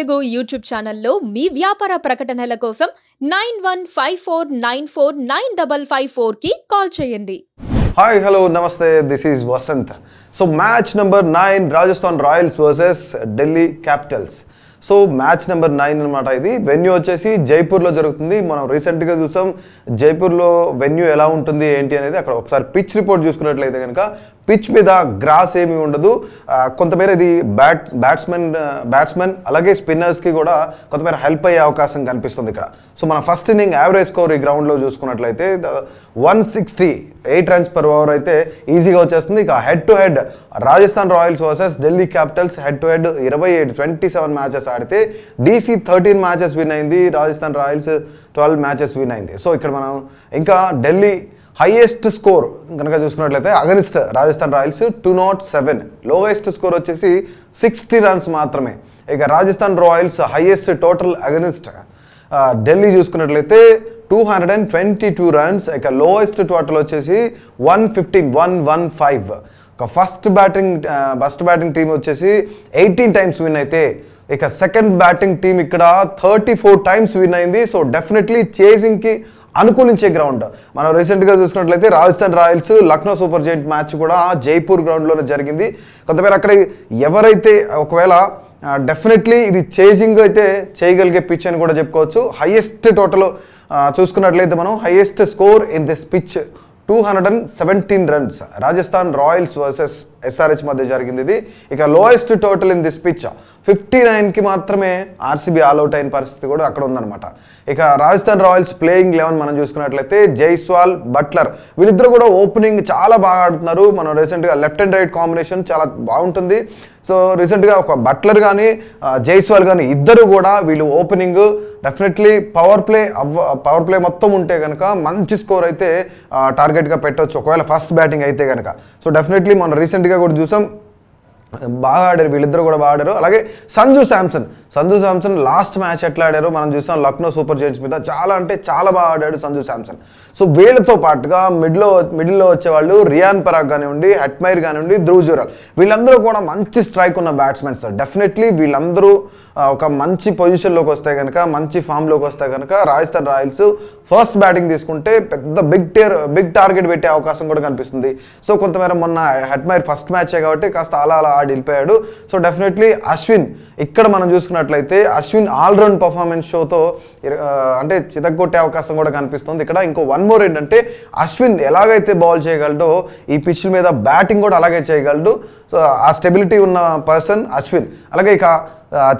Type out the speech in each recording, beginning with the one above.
Telugu YouTube ఛానల్లో మీ వ్యాపార ప్రకటనల కోసం nine one five four nine four nine double five ఫోర్కి కాల్ చేయండి హాయ్ హలో నమస్తే this is Vasant so match number nine Rajasthan Royals versus Delhi Capitals so match number nine అనమాట ఇది వెన్యూ వచ్చేసి జైపూర్లో జరుగుతుంది మనం రీసెంట్గా చూసాం జైపూర్లో వెన్యూ ఎలా ఉంటుంది ఏంటి అనేది అక్కడ ఒకసారి పిచ్ రిపోర్ట్ చూసుకున్నట్లయితే కనుక పిచ్ మీద గ్రాస్ ఏమీ ఉండదు కొంతమేర ఇది బ్యాట్ బ్యాట్స్మెన్ బ్యాట్స్మెన్ అలాగే స్పిన్నర్స్కి కూడా కొంతమేర హెల్ప్ అయ్యే అవకాశం కనిపిస్తుంది ఇక్కడ సో మన ఫస్ట్ ఇన్నింగ్ యావరేజ్ స్కోర్ ఈ గ్రౌండ్లో చూసుకున్నట్లయితే one sixty eight runs per over అయితే ఈజీగా వచ్చేస్తుంది ఇక head to head Rajasthan Royals versus Delhi Capitals head to head ఇరవై ఎయిట్ ట్వంటీ సెవెన్ మ్యాచెస్ ఆడితే డీసీ థర్టీన్ మ్యాచెస్ విన్ అయింది Rajasthan Royals twelve matches win అయింది సో ఇక్కడ మనం ఇంకా ఢిల్లీ హైయెస్ట్ స్కోర్ కనుక చూసుకున్నట్లయితే against Rajasthan Royals two not seven lowest score వచ్చేసి సిక్స్టీ రన్స్ మాత్రమే ఇక Rajasthan Royals highest total against Delhi చూసుకున్నట్లయితే two hundred and twenty two runs ఇక లోయెస్ట్ టోటల్ వచ్చేసి one fifteen one one five ఒక first batting first batting team వచ్చేసి eighteen times win అయితే ఇక సెకండ్ బ్యాటింగ్ టీం ఇక్కడ థర్టీ ఫోర్ టైమ్స్ విన్ అయింది so definitely చేసింగ్కి అనుకూలించే గ్రౌండ్ మనం రీసెంట్గా చూసుకున్నట్లయితే Rajasthan Royals Lucknow Super Giant match కూడా జైపూర్ గ్రౌండ్లోనే జరిగింది కొంతమేర అక్కడ ఎవరైతే ఒకవేళ డెఫినెట్లీ ఇది చేజింగ్ అయితే చేయగలిగే పిచ్ అని కూడా చెప్పుకోవచ్చు హయ్యెస్ట్ టోటల్ చూసుకున్నట్లయితే మనం highest score in this pitch two hundred and seventeen runs Rajasthan Royals versus SRH మధ్య జరిగింది ఇది ఇక lowest total in this pitch fifty నైన్కి మాత్రమే ఆర్సీబీ అవుట్ అయిన పరిస్థితి కూడా అక్కడ ఉందన్నమాట ఇక రాజస్థాన్ రాయల్స్ ప్లేయింగ్ లెవెన్ మనం చూసుకున్నట్లయితే జైస్వాల్ బట్లర్ వీళ్ళిద్దరు కూడా ఓపెనింగ్ చాలా బాగా ఆడుతున్నారు మనం రీసెంట్గా లెఫ్ట్ అండ్ రైట్ కాంబినేషన్ చాలా బాగుంటుంది సో రీసెంట్గా ఒక బట్లర్ కానీ జైస్వాల్ కానీ ఇద్దరు కూడా వీళ్ళు ఓపెనింగ్ డెఫినెట్లీ పవర్ ప్లే అవ్వ పవర్ ప్లే మొత్తం ఉంటే కనుక మంచి స్కోర్ అయితే టార్గెట్గా పెట్టవచ్చు ఒకవేళ ఫస్ట్ బ్యాటింగ్ అయితే కనుక సో డెఫినెట్లీ మనం రీసెంట్గా రీసెంట్గా కూడా చూసాం బాగా ఆడారు వీళ్ళిద్దరు కూడా బాగా ఆడారు అలాగే సంజు శాంసన్ సంజు శాంసన్ లాస్ట్ మ్యాచ్ ఎట్లా ఆడారు మనం చూసాం లక్నో సూపర్ జైంట్స్ మీద చాలా అంటే చాలా బాగా ఆడాడు సంజు శాంసన్ సో వీళ్ళతో పాటుగా మిడ్లో మిడిల్లో వచ్చేవాళ్ళు రియాన్ పరాగ్ కానివ్వండి అట్మైర్ కానివ్వండి ధ్రువ్ జూరాల్ వీళ్ళందరూ కూడా మంచి స్ట్రైక్ ఉన్న బ్యాట్స్మెన్స్ డెఫినెట్లీ వీళ్ళందరూ ఒక మంచి పొజిషన్లోకి వస్తే కనుక మంచి ఫామ్లోకి వస్తే కనుక రాజస్థాన్ రాయల్స్ ఫస్ట్ బ్యాటింగ్ తీసుకుంటే పెద్ద బిగ్ టేర్ బిగ్ టార్గెట్ పెట్టే అవకాశం కూడా కనిపిస్తుంది సో కొంతమేర మొన్న హెట్మైర్ ఫస్ట్ మ్యాచే కాబట్టి కాస్త అలా అలా ఆడి వెళ్ళిపోయాడు సో డెఫినెట్లీ అశ్విన్ ఇక్కడ మనం చూసుకున్నట్లయితే అశ్విన్ ఆల్రౌండ్ పర్ఫార్మెన్స్ షోతో అంటే చితగ్గొట్టే అవకాశం కూడా కనిపిస్తుంది ఇక్కడ ఇంకో వన్ మోర్ ఏంటంటే అశ్విన్ ఎలాగైతే బౌల్ చేయగలడో ఈ పిచ్ మీద బ్యాటింగ్ కూడా అలాగే చేయగలడు సో ఆ స్టెబిలిటీ ఉన్న పర్సన్ అశ్విన్ అలాగే ఇక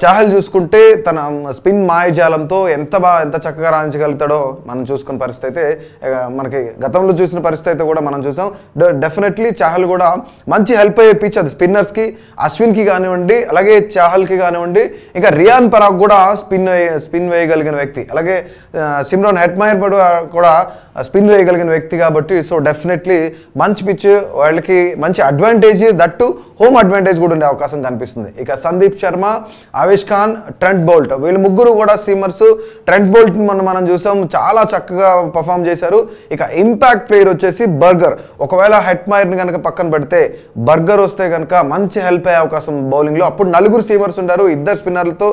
చాహల్ చూసుకుంటే తన స్పిన్ మాయజాలంతో ఎంత బాగా ఎంత చక్కగా రాణించగలుగుతాడో మనం చూసుకున్న పరిస్థితి అయితే మనకి గతంలో చూసిన పరిస్థితి అయితే కూడా మనం చూసాం డెఫినెట్లీ చాహల్ కూడా మంచి హెల్ప్ అయ్యే పిచ్ అది స్పిన్నర్స్కి అశ్విన్కి కానివ్వండి అలాగే చాహల్కి కానివ్వండి ఇంకా రియాన్ పరాగ్ కూడా స్పిన్ స్పిన్ వేయగలిగిన వ్యక్తి అలాగే సిమ్రాన్ హెట్మాయర్ కూడా స్పిన్ వేయగలిగిన వ్యక్తి కాబట్టి సో డెఫినెట్లీ మంచి పిచ్ వాళ్ళకి మంచి అడ్వాంటేజ్ దట్టు హోమ్ అడ్వాంటేజ్ కూడా ఉండే అవకాశం కనిపిస్తుంది ఇక సందీప్ శర్మ ఆవిష్ ఖాన్ ట్రెంట్ బోల్ట్ వీళ్ళు ముగ్గురు కూడా సీమర్స్ ట్రెంట్ బోల్ట్ మనం మనం చూసాం చాలా చక్కగా పర్ఫామ్ చేశారు ఇక ఇంపాక్ట్ ప్లేయర్ వచ్చేసి బర్గర్ ఒకవేళ హెడ్ మైర్ని కనుక పక్కన పెడితే బర్గర్ వస్తే కనుక మంచి హెల్ప్ అయ్యే అవకాశం బౌలింగ్లో అప్పుడు నలుగురు సీమర్స్ ఉన్నారు ఇద్దరు స్పిన్నర్లతో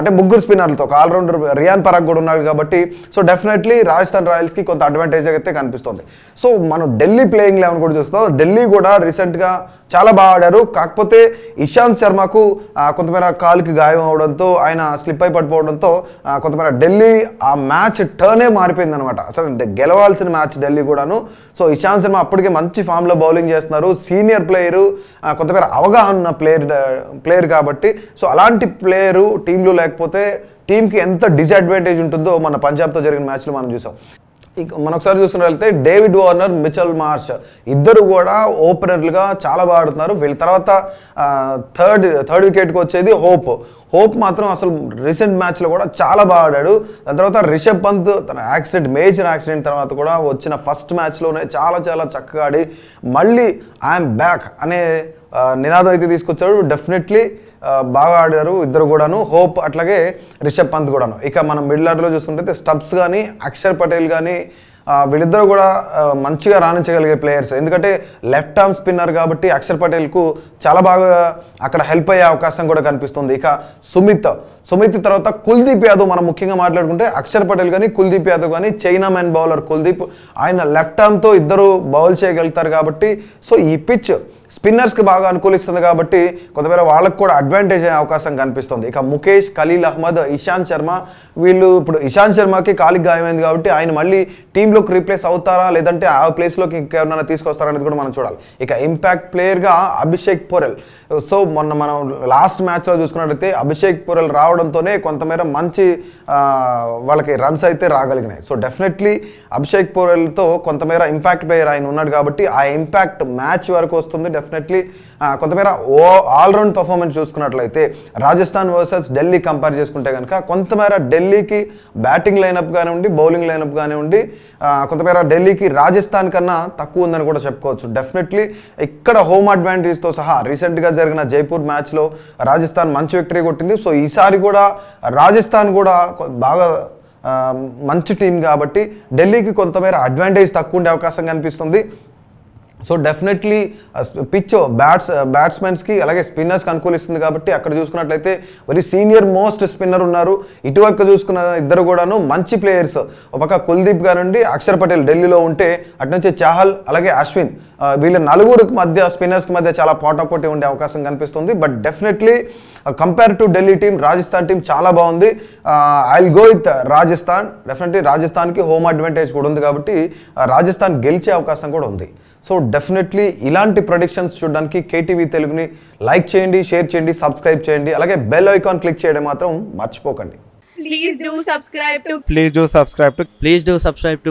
అంటే ముగ్గురు స్పిన్నర్లతో ఒక ఆల్రౌండర్ రియాన్ పరాగ్ కూడా ఉన్నాడు కాబట్టి సో డెఫినెట్లీ రాజస్థాన్ రాయల్స్కి కొంత అడ్వాంటేజ్ అయితే కనిపిస్తుంది సో మనం ఢిల్లీ ప్లేయింగ్ లెవెన్ కూడా చూస్తాం ఢిల్లీ కూడా రీసెంట్గా చాలా బాగా ఆడారు కాకపోతే ఇషాంత్ శర్మకు కొంతమేర కాలుకి గాయం అవడంతో ఆయన స్లిప్ అయి పడిపోవడంతో కొంతమేర ఢిల్లీ ఆ మ్యాచ్ టర్నే మారిపోయింది అనమాట అసలు గెలవాల్సిన మ్యాచ్ ఢిల్లీ కూడాను సో ఇషాంత్ శర్మ అప్పటికే మంచి ఫామ్లో బౌలింగ్ చేస్తున్నారు సీనియర్ ప్లేయరు కొంతమేర అవగాహన ఉన్న ప్లేయర్ ప్లేయర్ కాబట్టి సో అలాంటి ప్లేయరు టీంలో లేకపోతే టీంకి ఎంత డిసడ్వాంటేజ్ ఉంటుందో మన పంజాబ్తో జరిగిన మ్యాచ్లో మనం చూసాం ఒకసారి చూసినట్లయితే డేవిడ్ వార్నర్ మిచల్ మార్చ్ ఇద్దరు కూడా ఓపెనర్లుగా చాలా బాగా ఆడుతున్నారు వీళ్ళ తర్వాత థర్డ్ థర్డ్ వికెట్కి వచ్చేది హోప్ హోప్ మాత్రం అసలు రీసెంట్ మ్యాచ్లో కూడా చాలా బాగా ఆడాడు దాని తర్వాత రిషబ్ పంత్ తన యాక్సిడెంట్ మేజర్ యాక్సిడెంట్ తర్వాత కూడా వచ్చిన ఫస్ట్ మ్యాచ్లోనే చాలా చాలా చక్కగా ఆడి మళ్ళీ ఐఎమ్ బ్యాక్ అనే నినాదం అయితే తీసుకొచ్చాడు డెఫినెట్లీ బాగా ఆడారు ఇద్దరు కూడాను హోప్ అట్లాగే రిషబ్ పంత్ కూడాను ఇక మనం మిడిల్ ఆర్డర్లో చూసుకుంటే స్టబ్స్ కానీ అక్షర్ పటేల్ కానీ వీళ్ళిద్దరూ కూడా మంచిగా రాణించగలిగే ప్లేయర్స్ ఎందుకంటే లెఫ్ట్ ఆర్మ్ స్పిన్నర్ కాబట్టి అక్షర్ పటేల్కు చాలా బాగా అక్కడ హెల్ప్ అయ్యే అవకాశం కూడా కనిపిస్తుంది ఇక సుమిత్ సుమిత్ తర్వాత కుల్దీప్ యాదవ్ మనం ముఖ్యంగా మాట్లాడుకుంటే అక్షర్ పటేల్ కానీ కుల్దీప్ యాదవ్ కానీ చైనా మ్యాన్ బౌలర్ కుల్దీప్ ఆయన లెఫ్ట్ ఆర్మ్తో ఇద్దరు బౌల్ చేయగలుగుతారు కాబట్టి సో ఈ పిచ్ స్పిన్నర్స్కి బాగా అనుకూలిస్తుంది కాబట్టి కొంతమేర వాళ్ళకు కూడా అడ్వాంటేజ్ అయ్యే అవకాశం కనిపిస్తుంది ఇక ముఖేష్ ఖలీల్ అహ్మద్ ఇషాంత్ శర్మ వీళ్ళు ఇప్పుడు ఇషాంత్ శర్మకి కాలికి గాయమైంది కాబట్టి ఆయన మళ్ళీ టీంలోకి రీప్లేస్ అవుతారా లేదంటే ఆ ప్లేస్లోకి ఇంకెవరైనా తీసుకొస్తారా అనేది కూడా మనం చూడాలి ఇక ఇంపాక్ట్ ప్లేయర్గా అభిషేక్ పొరెల్ సో మొన్న మనం లాస్ట్ మ్యాచ్లో చూసుకున్నట్లయితే అభిషేక్ పొరెల్ రావడంతోనే కొంతమేర మంచి వాళ్ళకి రన్స్ అయితే రాగలిగినాయి సో డెఫినెట్లీ అభిషేక్ పొరెల్తో కొంతమేర ఇంపాక్ట్ ప్లేయర్ ఆయన ఉన్నాడు కాబట్టి ఆ ఇంపాక్ట్ మ్యాచ్ వరకు వస్తుంది డెఫినెట్లీ కొంతమేర ఓ ఆల్రౌండ్ పర్ఫార్మెన్స్ చూసుకున్నట్లయితే రాజస్థాన్ వర్సెస్ ఢిల్లీ కంపేర్ చేసుకుంటే కనుక కొంతమేర ఢిల్లీకి బ్యాటింగ్ లైనప్ కానివ్వండి బౌలింగ్ లైనప్ కానివ్వండి కొంతమేర ఢిల్లీకి రాజస్థాన్ కన్నా తక్కువ ఉందని కూడా చెప్పుకోవచ్చు డెఫినెట్లీ ఇక్కడ హోమ్ అడ్వాంటేజ్తో సహా రీసెంట్గా జరిగిన జైపూర్ మ్యాచ్లో రాజస్థాన్ మంచి విక్టరీ కొట్టింది సో ఈసారి కూడా రాజస్థాన్ కూడా బాగా మంచి టీం కాబట్టి ఢిల్లీకి కొంతమేర అడ్వాంటేజ్ తక్కువ ఉండే అవకాశం కనిపిస్తుంది సో డెఫినెట్లీ పిచ్ బ్యాట్స్ బ్యాట్స్మెన్స్కి అలాగే స్పిన్నర్స్కి అనుకూలిస్తుంది కాబట్టి అక్కడ చూసుకున్నట్లయితే మరి సీనియర్ మోస్ట్ స్పిన్నర్ ఉన్నారు ఇటువక్క చూసుకున్న ఇద్దరు కూడాను మంచి ప్లేయర్స్ ఒక కుల్దీప్ నుండి అక్షర్ పటేల్ ఢిల్లీలో ఉంటే అటు నుంచి చాహల్ అలాగే అశ్విన్ వీళ్ళ నలుగురికి మధ్య స్పిన్నర్స్కి మధ్య చాలా పోటాపోటీ ఉండే అవకాశం కనిపిస్తుంది but definitely compare to Delhi team Rajasthan team చాలా బాగుంది I go with Rajasthan definitely రాజస్థాన్కి హోమ్ అడ్వాంటేజ్ కూడా ఉంది కాబట్టి రాజస్థాన్ గెలిచే అవకాశం కూడా ఉంది సో డెఫినెట్లీ ఇలాంటి ప్రొడిక్షన్స్ చూడడానికి కేటీవీ తెలుగుని లైక్ చేయండి షేర్ చేయండి సబ్స్క్రైబ్ చేయండి అలాగే బెల్ ఐకాన్ క్లిక్ చేయడం మాత్రం మర్చిపోకండి please do subscribe to please do subscribe to please do subscribe to